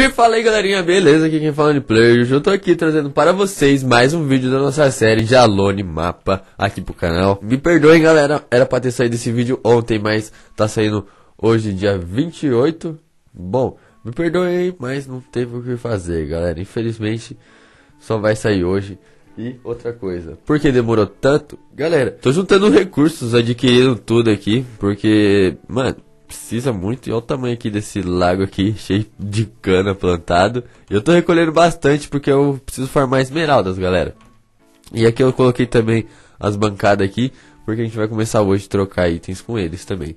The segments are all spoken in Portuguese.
E fala aí galerinha, beleza? Aqui quem fala de é Player. eu tô aqui trazendo para vocês mais um vídeo da nossa série Jalone Mapa aqui pro canal. Me perdoem galera, era pra ter saído esse vídeo ontem, mas tá saindo hoje dia 28. Bom, me perdoem, mas não teve o que fazer galera, infelizmente só vai sair hoje. E outra coisa, por que demorou tanto? Galera, tô juntando recursos, adquirindo tudo aqui, porque, mano, precisa muito. E olha o tamanho aqui desse lago aqui, cheio de cana plantado. Eu tô recolhendo bastante porque eu preciso farmar esmeraldas, galera. E aqui eu coloquei também as bancadas aqui, porque a gente vai começar hoje a trocar itens com eles também.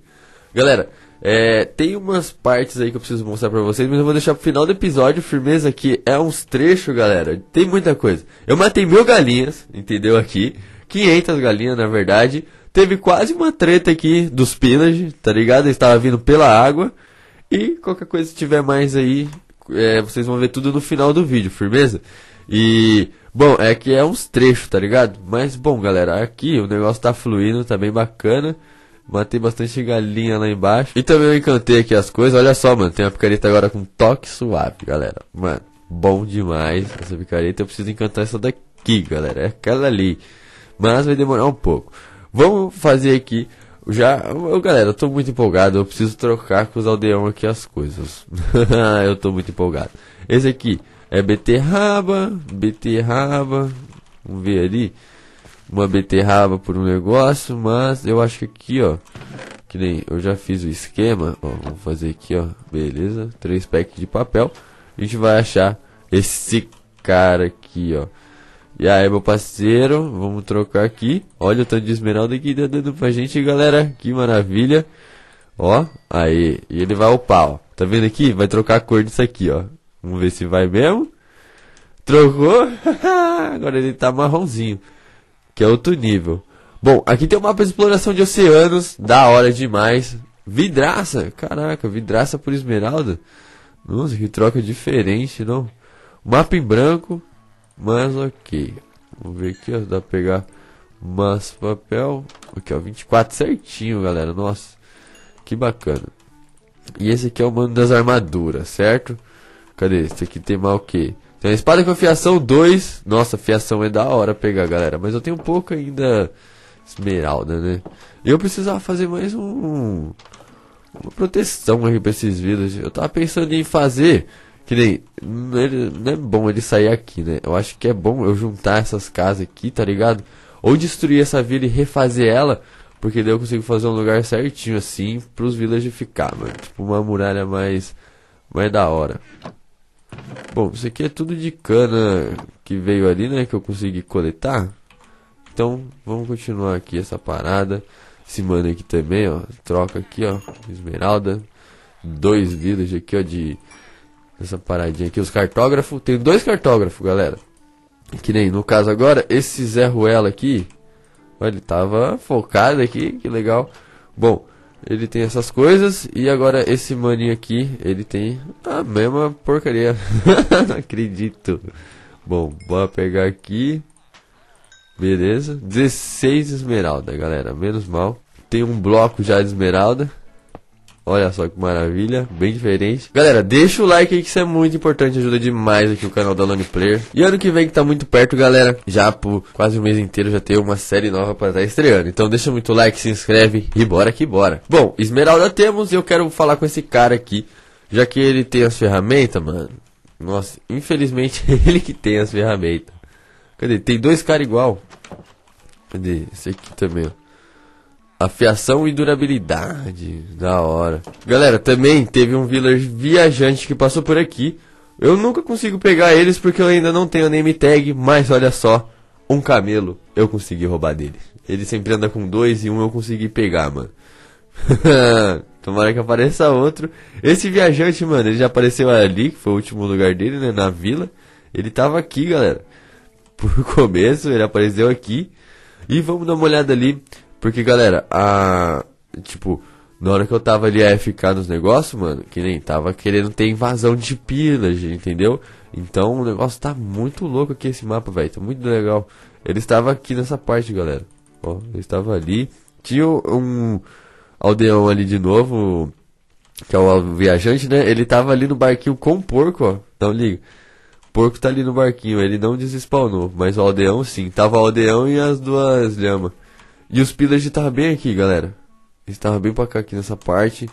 Galera, é, tem umas partes aí que eu preciso mostrar pra vocês, mas eu vou deixar pro final do episódio. Firmeza aqui é uns trechos, galera. Tem muita coisa. Eu matei mil galinhas, entendeu? Aqui. 500 galinhas, na verdade. Teve quase uma treta aqui dos Pillage, tá ligado? Ele estava vindo pela água. E qualquer coisa que tiver mais aí, é, vocês vão ver tudo no final do vídeo, firmeza? E, bom, é que é uns trechos, tá ligado? Mas, bom, galera, aqui o negócio tá fluindo, tá bem bacana. Matei bastante galinha lá embaixo. E também eu encantei aqui as coisas. Olha só, mano, tem uma picareta agora com toque suave, galera. Mano, bom demais essa picareta. Eu preciso encantar essa daqui, galera. É aquela ali. Mas vai demorar um pouco. Vamos fazer aqui. Já, eu, galera, eu tô muito empolgado. Eu preciso trocar com os aldeões aqui as coisas. eu tô muito empolgado. Esse aqui é beterraba, beterraba. Vamos ver ali. Uma beterraba por um negócio, mas eu acho que aqui, ó. Que nem eu já fiz o esquema. Ó, vamos fazer aqui, ó. Beleza. Três packs de papel. A gente vai achar esse cara aqui, ó. E aí, meu parceiro, vamos trocar aqui. Olha o tanto de esmeralda que tá dando pra gente, galera. Que maravilha. Ó, aí. E ele vai upar, ó. Tá vendo aqui? Vai trocar a cor disso aqui, ó. Vamos ver se vai mesmo. Trocou. Agora ele tá marronzinho. Que é outro nível. Bom, aqui tem um mapa de exploração de oceanos. Da hora demais. Vidraça. Caraca, vidraça por esmeralda. Nossa, que troca diferente, não? Mapa em branco. Mas ok. Vamos ver aqui, ó, dá pra pegar mais papel. Aqui, ó, 24 certinho, galera. Nossa, que bacana. E esse aqui é o mano das armaduras, certo? Cadê? Esse aqui tem mal o quê? Tem a espada com fiação 2. Nossa, fiação é da hora pegar, galera. Mas eu tenho um pouco ainda esmeralda, né? Eu precisava fazer mais um... Uma proteção aqui pra esses vidros. Eu tava pensando em fazer que nem. Ele, é, não é bom ele sair aqui, né? Eu acho que é bom eu juntar essas casas aqui, tá ligado? Ou destruir essa vila e refazer ela. Porque daí eu consigo fazer um lugar certinho assim pros villagers ficar, mano. Tipo uma muralha mais. mais da hora. Bom, isso aqui é tudo de cana que veio ali, né? Que eu consegui coletar. Então, vamos continuar aqui essa parada. Esse mano aqui também, ó. Troca aqui, ó. Esmeralda. Dois village aqui, ó. De essa paradinha aqui, os cartógrafos. Tem dois cartógrafos, galera. Que nem, no caso agora, esse Zé Ruela aqui. Olha, ele tava focado aqui, que legal. Bom, ele tem essas coisas. E agora esse maninho aqui, ele tem a mesma porcaria. Não acredito. Bom, bora pegar aqui. Beleza. 16 esmeralda, galera. Menos mal. Tem um bloco já de esmeralda. Olha só que maravilha, bem diferente. Galera, deixa o like aí que isso é muito importante, ajuda demais aqui o canal da Lone Player. E ano que vem que tá muito perto, galera, já por quase um mês inteiro já tem uma série nova para estar tá estreando. Então deixa muito like, se inscreve e bora que bora. Bom, Esmeralda temos e eu quero falar com esse cara aqui, já que ele tem as ferramentas, mano. Nossa, infelizmente ele que tem as ferramentas. Cadê? Tem dois caras igual. Cadê? Esse aqui também, ó. Afiação e durabilidade. Da hora. Galera, também teve um Villager viajante que passou por aqui. Eu nunca consigo pegar eles porque eu ainda não tenho name tag, mas olha só, um camelo eu consegui roubar dele. Ele sempre anda com dois e um eu consegui pegar, mano. Tomara que apareça outro. Esse viajante, mano, ele já apareceu ali, que foi o último lugar dele, né, na vila. Ele tava aqui, galera. Por começo, ele apareceu aqui. E vamos dar uma olhada ali porque, galera, a. Tipo, na hora que eu tava ali AFK nos negócios, mano, que nem tava querendo ter invasão de pillage, entendeu? Então o negócio tá muito louco aqui esse mapa, velho. Tá muito legal. Ele estava aqui nessa parte, galera. Ó, ele estava ali. Tinha um aldeão ali de novo, que é o viajante, né? Ele tava ali no barquinho com o porco, ó. Não liga. O porco tá ali no barquinho, ele não desespawnou, mas o aldeão sim. Tava o aldeão e as duas lhamas. E os pillars estavam bem aqui, galera. estava estavam bem pra cá aqui nessa parte.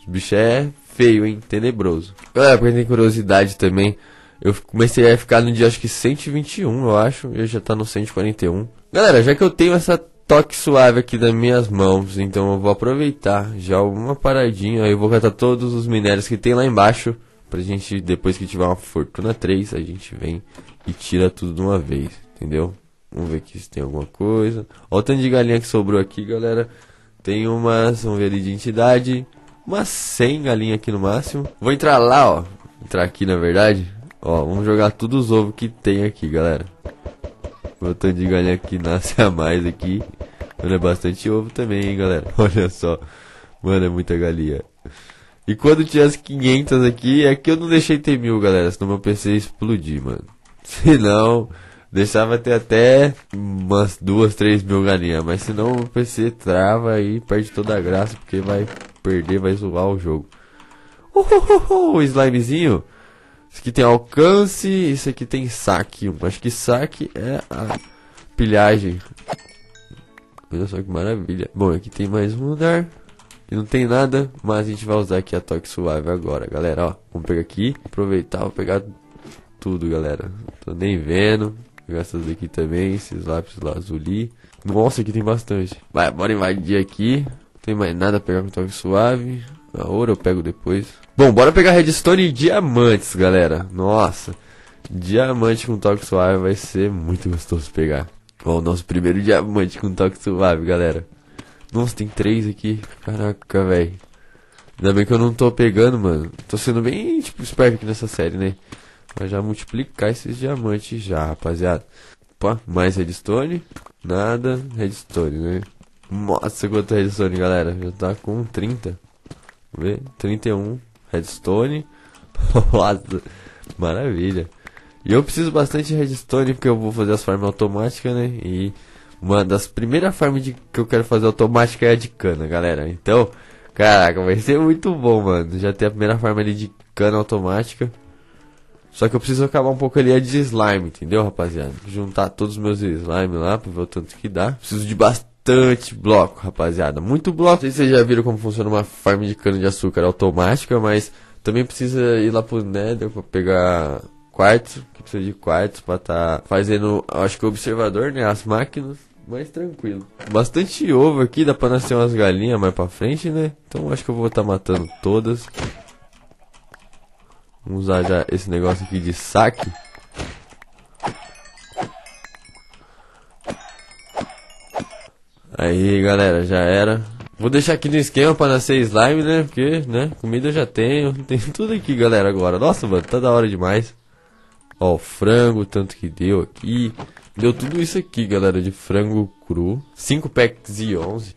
Os bichos é feio, hein? Tenebroso. Galera, pra quem tem curiosidade também, eu comecei a ficar no dia acho que 121, eu acho. E já tá no 141. Galera, já que eu tenho essa toque suave aqui nas minhas mãos, então eu vou aproveitar já uma paradinha. Eu vou catar todos os minérios que tem lá embaixo. Pra gente, depois que tiver uma fortuna 3, a gente vem e tira tudo de uma vez, entendeu? Vamos ver aqui se tem alguma coisa. Olha o tanto de galinha que sobrou aqui, galera. Tem umas, vamos ver ali de entidade. Umas 100 galinhas aqui no máximo. Vou entrar lá, ó. Entrar aqui, na verdade. Ó, vamos jogar todos os ovos que tem aqui, galera. O tanto de galinha que nasce a mais aqui. Mano, é bastante ovo também, hein, galera. Olha só. Mano, é muita galinha. E quando tinha as 500 aqui, é que eu não deixei ter mil, galera. Senão meu PC ia explodir, mano. Senão... não... Deixava ter até umas duas, três mil galinhas. Mas senão o PC trava e perde toda a graça. Porque vai perder, vai zoar o jogo. Uh, slimezinho. Isso aqui tem alcance. Isso aqui tem saque. Acho que saque é a pilhagem. Olha só que maravilha. Bom, aqui tem mais um lugar E não tem nada, mas a gente vai usar aqui a toque suave agora, galera. Ó, vamos pegar aqui. Aproveitar, vou pegar tudo, galera. Tô nem vendo. Essas aqui também, esses lápis lazuli. Nossa, aqui tem bastante. Vai, bora invadir aqui. Não tem mais nada a pegar com tá toque suave. A ouro eu pego depois. Bom, bora pegar redstone e diamantes, galera. Nossa, diamante com toque suave vai ser muito gostoso pegar. Ó, o nosso primeiro diamante com toque suave, galera. Nossa, tem três aqui. Caraca, velho. Ainda bem que eu não tô pegando, mano. Tô sendo bem, tipo, esperto aqui nessa série, né? Vai já multiplicar esses diamantes já, rapaziada. Opa, mais redstone. Nada, redstone, né? Nossa, quanto redstone, galera. Já tá com 30. Vamos ver, 31 redstone. Nossa, maravilha. E eu preciso bastante de redstone porque eu vou fazer as farms automáticas, né? E uma das primeiras farms que eu quero fazer automática é a de cana, galera. Então, caraca, vai ser muito bom, mano. Já tem a primeira farm ali de cana automática. Só que eu preciso acabar um pouco ali a de slime, entendeu, rapaziada? Juntar todos os meus slime lá pra ver o tanto que dá. Preciso de bastante bloco, rapaziada. Muito bloco. Não sei se vocês já viram como funciona uma farm de cana-de-açúcar automática, mas também precisa ir lá pro Nether pra pegar quartos, que precisa de quartos pra tá fazendo, acho que o observador, né, as máquinas. Mais tranquilo. Bastante ovo aqui, dá pra nascer umas galinhas mais pra frente, né? Então acho que eu vou estar tá matando todas. Vamos usar já esse negócio aqui de saque. Aí, galera, já era. Vou deixar aqui no esquema pra nascer slime, né? Porque, né? Comida eu já tenho. Tem tudo aqui, galera, agora. Nossa, mano, tá da hora demais. Ó, frango, tanto que deu aqui. Deu tudo isso aqui, galera, de frango cru. 5 packs e 11.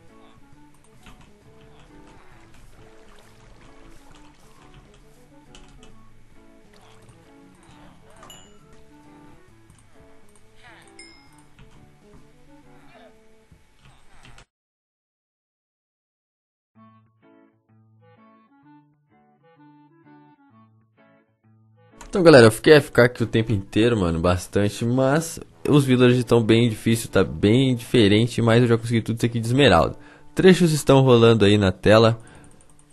Então, galera, eu fiquei a é, ficar aqui o tempo inteiro, mano, bastante, mas os villages estão bem difícil, tá bem diferente, mas eu já consegui tudo isso aqui de esmeralda. Trechos estão rolando aí na tela,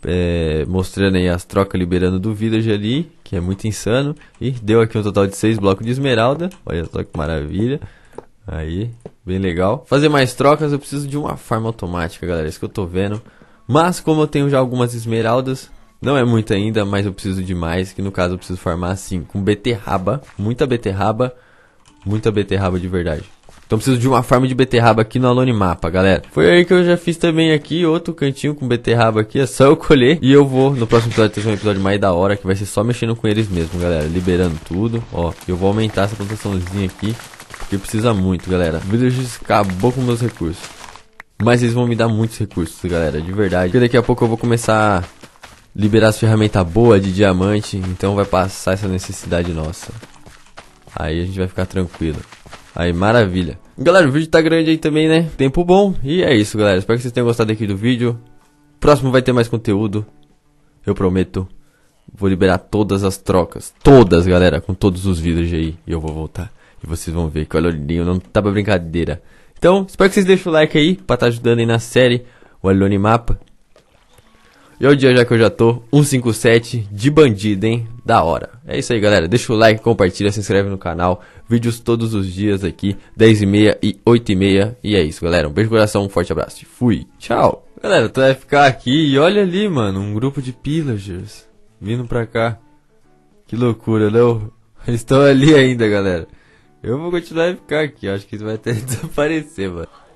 é, mostrando aí as trocas liberando do village ali, que é muito insano. E deu aqui um total de 6 blocos de esmeralda, olha só que maravilha. Aí, bem legal. Fazer mais trocas eu preciso de uma farm automática, galera, isso que eu tô vendo. Mas como eu tenho já algumas esmeraldas, não é muito ainda, mas eu preciso de mais, que no caso eu preciso farmar assim, com beterraba, muita beterraba, muita beterraba de verdade. Então preciso de uma farm de beterraba aqui no Alone Mapa, galera. Foi aí que eu já fiz também aqui, outro cantinho com beterraba aqui, é só eu colher. E eu vou, no próximo episódio, ter um episódio mais da hora, que vai ser só mexendo com eles mesmo, galera. Liberando tudo, ó. Eu vou aumentar essa plantaçãozinha aqui, porque precisa muito, galera. O village acabou com meus recursos. Mas eles vão me dar muitos recursos, galera, de verdade. Porque daqui a pouco eu vou começar liberar as ferramentas boas de diamante, então vai passar essa necessidade nossa. Aí a gente vai ficar tranquilo. Aí, maravilha. Galera, o vídeo tá grande aí também, né? Tempo bom. E é isso, galera. Espero que vocês tenham gostado aqui do vídeo. Próximo vai ter mais conteúdo. Eu prometo. Vou liberar todas as trocas. Todas, galera. Com todos os vídeos aí. E eu vou voltar. E vocês vão ver que olha o olhinho não tá pra brincadeira. Então, espero que vocês deixem o like aí. Pra estar tá ajudando aí na série. O Alone Mapa. E o dia já que eu já tô, 157 de bandido, hein? Da hora. É isso aí, galera. Deixa o like, compartilha, se inscreve no canal. Vídeos todos os dias aqui, 10h30 e 8h30. E, é isso, galera. Um beijo no coração, um forte abraço. Fui. Tchau. Galera, tu vai ficar aqui e olha ali, mano. Um grupo de pillagers vindo pra cá. Que loucura, não? Né? Eles estão ali ainda, galera. Eu vou continuar a ficar aqui. Acho que isso vai até desaparecer, mano.